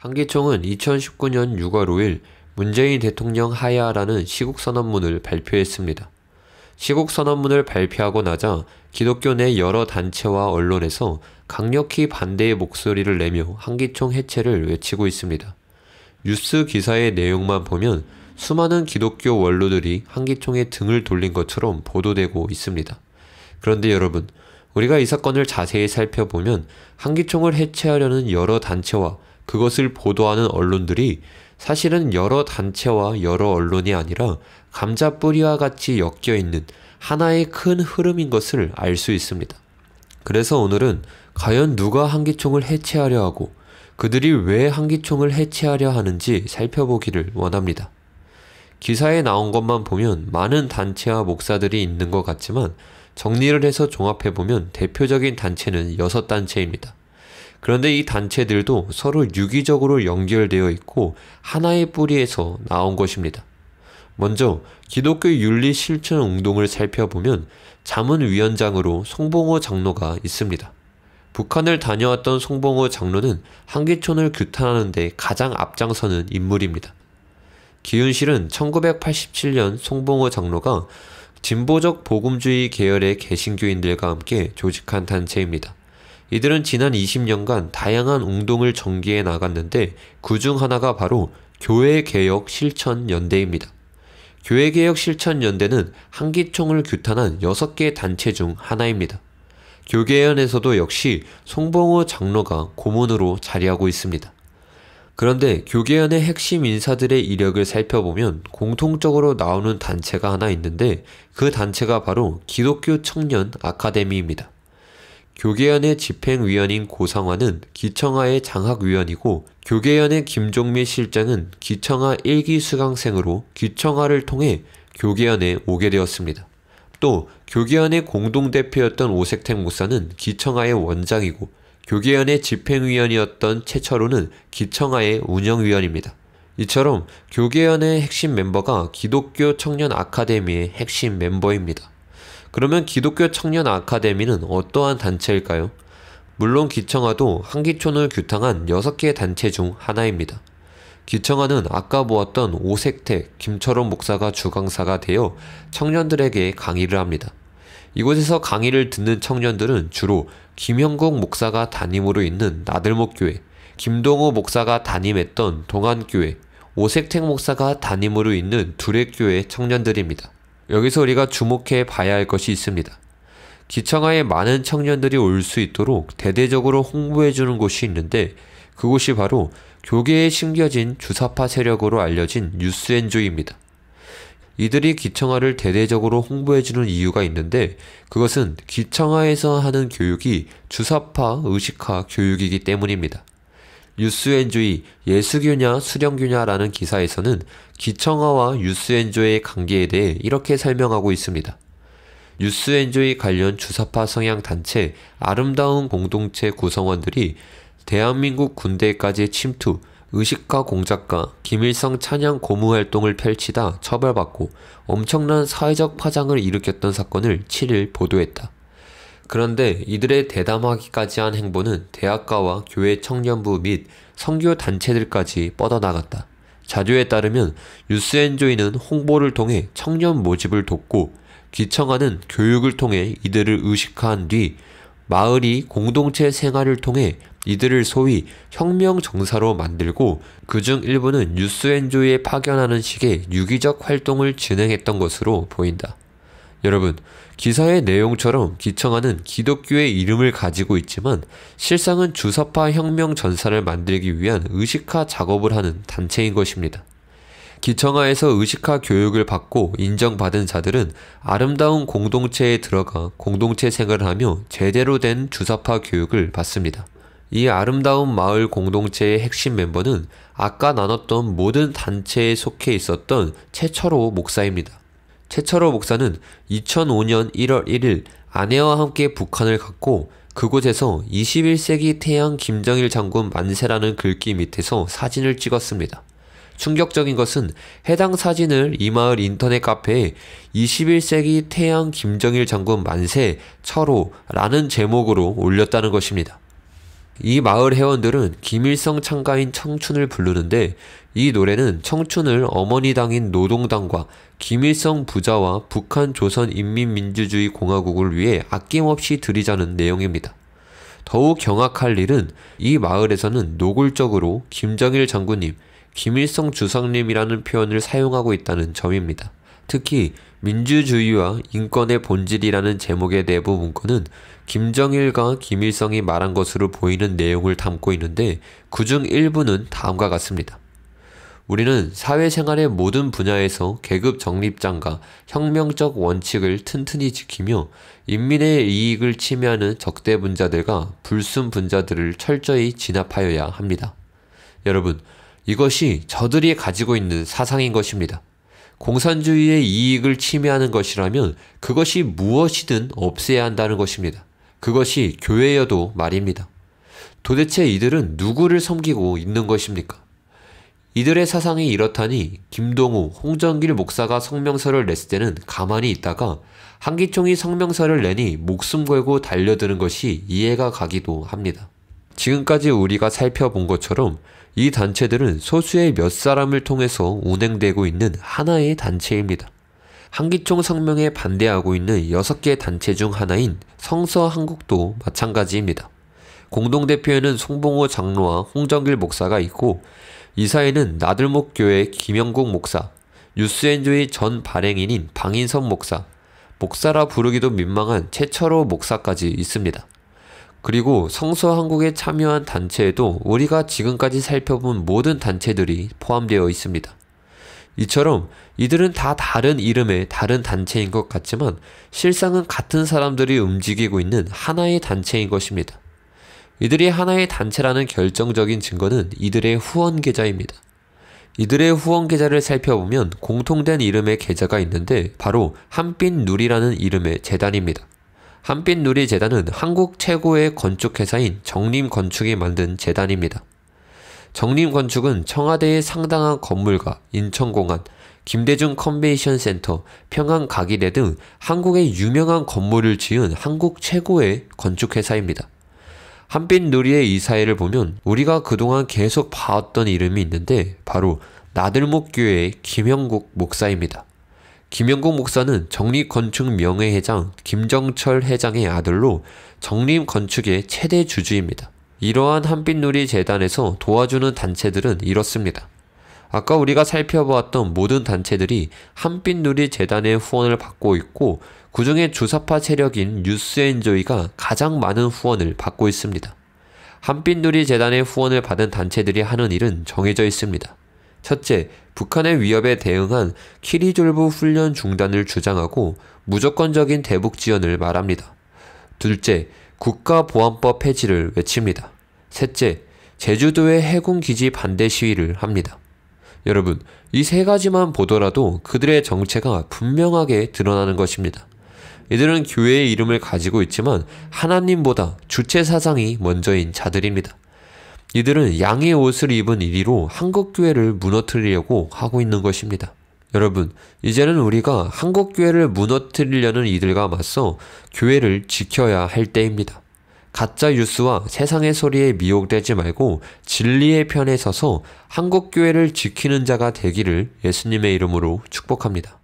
한기총은 2019년 6월 5일 문재인 대통령 하야라는 시국선언문을 발표했습니다. 시국선언문을 발표하고 나자 기독교 내 여러 단체와 언론에서 강력히 반대의 목소리를 내며 한기총 해체를 외치고 있습니다. 뉴스 기사의 내용만 보면 수많은 기독교 원로들이 한기총의 등을 돌린 것처럼 보도되고 있습니다. 그런데 여러분, 우리가 이 사건을 자세히 살펴보면 한기총을 해체하려는 여러 단체와 그것을 보도하는 언론들이 사실은 여러 단체와 여러 언론이 아니라 감자뿌리와 같이 엮여 있는 하나의 큰 흐름인 것을 알 수 있습니다. 그래서 오늘은 과연 누가 한기총을 해체하려 하고 그들이 왜 한기총을 해체하려 하는지 살펴보기를 원합니다. 기사에 나온 것만 보면 많은 단체와 목사들이 있는 것 같지만 정리를 해서 종합해보면 대표적인 단체는 6단체입니다. 그런데 이 단체들도 서로 유기적으로 연결되어 있고 하나의 뿌리에서 나온 것입니다. 먼저 기독교 윤리 실천 운동을 살펴보면 자문위원장으로 송봉호 장로가 있습니다. 북한을 다녀왔던 송봉호 장로는 한계촌을 규탄하는 데 가장 앞장서는 인물입니다. 기윤실은 1987년 송봉호 장로가 진보적 복음주의 계열의 개신교인들과 함께 조직한 단체입니다. 이들은 지난 20년간 다양한 운동을 전개해 나갔는데 그 중 하나가 바로 교회개혁실천연대입니다. 교회개혁실천연대는 한기총을 규탄한 6개 단체 중 하나입니다. 교계연에서도 역시 송봉호 장로가 고문으로 자리하고 있습니다. 그런데 교계연의 핵심 인사들의 이력을 살펴보면 공통적으로 나오는 단체가 하나 있는데 그 단체가 바로 기독교 청년 아카데미입니다. 교계연의 집행위원인 고성화는 기청하의 장학위원이고 교계연의 김종미 실장은 기청하 1기 수강생으로 기청하를 통해 교계연에 오게 되었습니다. 또 교계연의 공동대표였던 오색택 목사는 기청하의 원장이고 교계연의 집행위원이었던 최철호는 기청하의 운영위원입니다. 이처럼 교계연의 핵심 멤버가 기독교 청년 아카데미의 핵심 멤버입니다. 그러면 기독교 청년 아카데미는 어떠한 단체일까요? 물론 기청아도 한기촌을 규탄한 6개의 단체 중 하나입니다. 기청아는 아까 보았던 오색태, 김철원 목사가 주강사가 되어 청년들에게 강의를 합니다. 이곳에서 강의를 듣는 청년들은 주로 김형국 목사가 담임으로 있는 나들목교회, 김동호 목사가 담임했던 동안교회, 오색택 목사가 담임으로 있는 두레교회 청년들입니다. 여기서 우리가 주목해 봐야 할 것이 있습니다. 기청하에 많은 청년들이 올 수 있도록 대대적으로 홍보해 주는 곳이 있는데 그곳이 바로 교계에 심겨진 주사파 세력으로 알려진 뉴스엔조입니다. 이들이 기청하를 대대적으로 홍보해주는 이유가 있는데 그것은 기청하에서 하는 교육이 주사파 의식화 교육이기 때문입니다. 유스엔조이 예수교냐 수령교냐라는 기사에서는 기청아와 유스엔조의 관계에 대해 이렇게 설명하고 있습니다. 유스엔조이 관련 주사파 성향 단체 아름다운 공동체 구성원들이 대한민국 군대까지 침투, 의식화 공작과 김일성 찬양 고무 활동을 펼치다 처벌받고 엄청난 사회적 파장을 일으켰던 사건을 7일 보도했다. 그런데 이들의 대담하기까지 한 행보는 대학가와 교회 청년부 및성교 단체들까지 뻗어나갔다. 자료에 따르면 유스앤조이는 홍보를 통해 청년 모집을 돕고 기청하는 교육을 통해 이들을 의식한 화뒤 마을이 공동체 생활을 통해 이들을 소위 혁명정사로 만들고 그 중 일부는 뉴스엔조에 이 파견하는 식의 유기적 활동을 진행했던 것으로 보인다. 여러분, 기사의 내용처럼 기청하는 기독교의 이름을 가지고 있지만 실상은 주사파 혁명 전사를 만들기 위한 의식화 작업을 하는 단체인 것입니다. 기청하에서 의식화 교육을 받고 인정받은 자들은 아름다운 공동체에 들어가 공동체 생활을 하며 제대로 된 주사파 교육을 받습니다. 이 아름다운 마을 공동체의 핵심 멤버는 아까 나눴던 모든 단체에 속해 있었던 최철호 목사입니다. 최철호 목사는 2005년 1월 1일 아내와 함께 북한을 갔고 그곳에서 21세기 태양 김정일 장군 만세라는 글귀 밑에서 사진을 찍었습니다. 충격적인 것은 해당 사진을 이마을 인터넷 카페에 21세기 태양 김정일 장군 만세 철호라는 제목으로 올렸다는 것입니다. 이 마을 회원들은 김일성 창가인 청춘을 부르는데 이 노래는 청춘을 어머니당인 노동당과 김일성 부자와 북한 조선인민민주주의공화국을 위해 아낌없이 들이자는 내용입니다. 더욱 경악할 일은 이 마을에서는 노골적으로 김정일 장군님, 김일성 주상님이라는 표현을 사용하고 있다는 점입니다. 특히 민주주의와 인권의 본질이라는 제목의 내부 문건은 김정일과 김일성이 말한 것으로 보이는 내용을 담고 있는데 그 중 일부는 다음과 같습니다. 우리는 사회생활의 모든 분야에서 계급 정립장과 혁명적 원칙을 튼튼히 지키며 인민의 이익을 침해하는 적대분자들과 불순분자들을 철저히 진압하여야 합니다. 여러분, 이것이 저들이 가지고 있는 사상인 것입니다. 공산주의의 이익을 침해하는 것이라면 그것이 무엇이든 없애야 한다는 것입니다. 그것이 교회여도 말입니다. 도대체 이들은 누구를 섬기고 있는 것입니까? 이들의 사상이 이렇다니 김동우, 홍정길 목사가 성명서를 냈을 때는 가만히 있다가 한기총이 성명서를 내니 목숨 걸고 달려드는 것이 이해가 가기도 합니다. 지금까지 우리가 살펴본 것처럼 이 단체들은 소수의 몇 사람을 통해서 운행되고 있는 하나의 단체입니다. 한기총 성명에 반대하고 있는 6개 단체 중 하나인 성서한국도 마찬가지입니다. 공동대표에는 송봉호 장로와 홍정길 목사가 있고 이사회는 나들목교회 김영국 목사, 뉴스엔조의 전 발행인인 방인선 목사, 목사라 부르기도 민망한 최철호 목사까지 있습니다. 그리고 성서한국에 참여한 단체에도 우리가 지금까지 살펴본 모든 단체들이 포함되어 있습니다. 이처럼 이들은 다 다른 이름의 다른 단체인 것 같지만 실상은 같은 사람들이 움직이고 있는 하나의 단체인 것입니다. 이들이 하나의 단체라는 결정적인 증거는 이들의 후원 계좌입니다. 이들의 후원 계좌를 살펴보면 공통된 이름의 계좌가 있는데 바로 한빛 누리라는 이름의 재단입니다. 한빛 누리 재단은 한국 최고의 건축회사인 정림건축이 만든 재단입니다. 정림건축은 청와대의 상당한 건물과 인천공항, 김대중 컨베이션 센터, 평안 가기대 등 한국의 유명한 건물을 지은 한국 최고의 건축회사입니다. 한빛누리의 이 사회를 보면 우리가 그동안 계속 봐왔던 이름이 있는데 바로 나들목교회의 김영국 목사입니다. 김영국 목사는 정립건축명예회장 김정철 회장의 아들로 정립건축의 최대 주주입니다. 이러한 한빛누리 재단에서 도와주는 단체들은 이렇습니다. 아까 우리가 살펴보았던 모든 단체들이 한빛누리 재단의 후원을 받고 있고 그 중에 주사파 세력인 뉴스앤조이가 가장 많은 후원을 받고 있습니다. 한빛누리 재단의 후원을 받은 단체들이 하는 일은 정해져 있습니다. 첫째, 북한의 위협에 대응한 키리졸브 훈련 중단을 주장하고 무조건적인 대북 지원을 말합니다. 둘째, 국가보안법 폐지를 외칩니다. 셋째, 제주도의 해군기지 반대 시위를 합니다. 여러분, 이 세 가지만 보더라도 그들의 정체가 분명하게 드러나는 것입니다. 이들은 교회의 이름을 가지고 있지만 하나님보다 주체 사상이 먼저인 자들입니다. 이들은 양의 옷을 입은 이리로 한국교회를 무너뜨리려고 하고 있는 것입니다. 여러분, 이제는 우리가 한국 교회를 무너뜨리려는 이들과 맞서 교회를 지켜야 할 때입니다. 가짜 뉴스와 세상의 소리에 미혹되지 말고 진리의 편에 서서 한국 교회를 지키는 자가 되기를 예수님의 이름으로 축복합니다.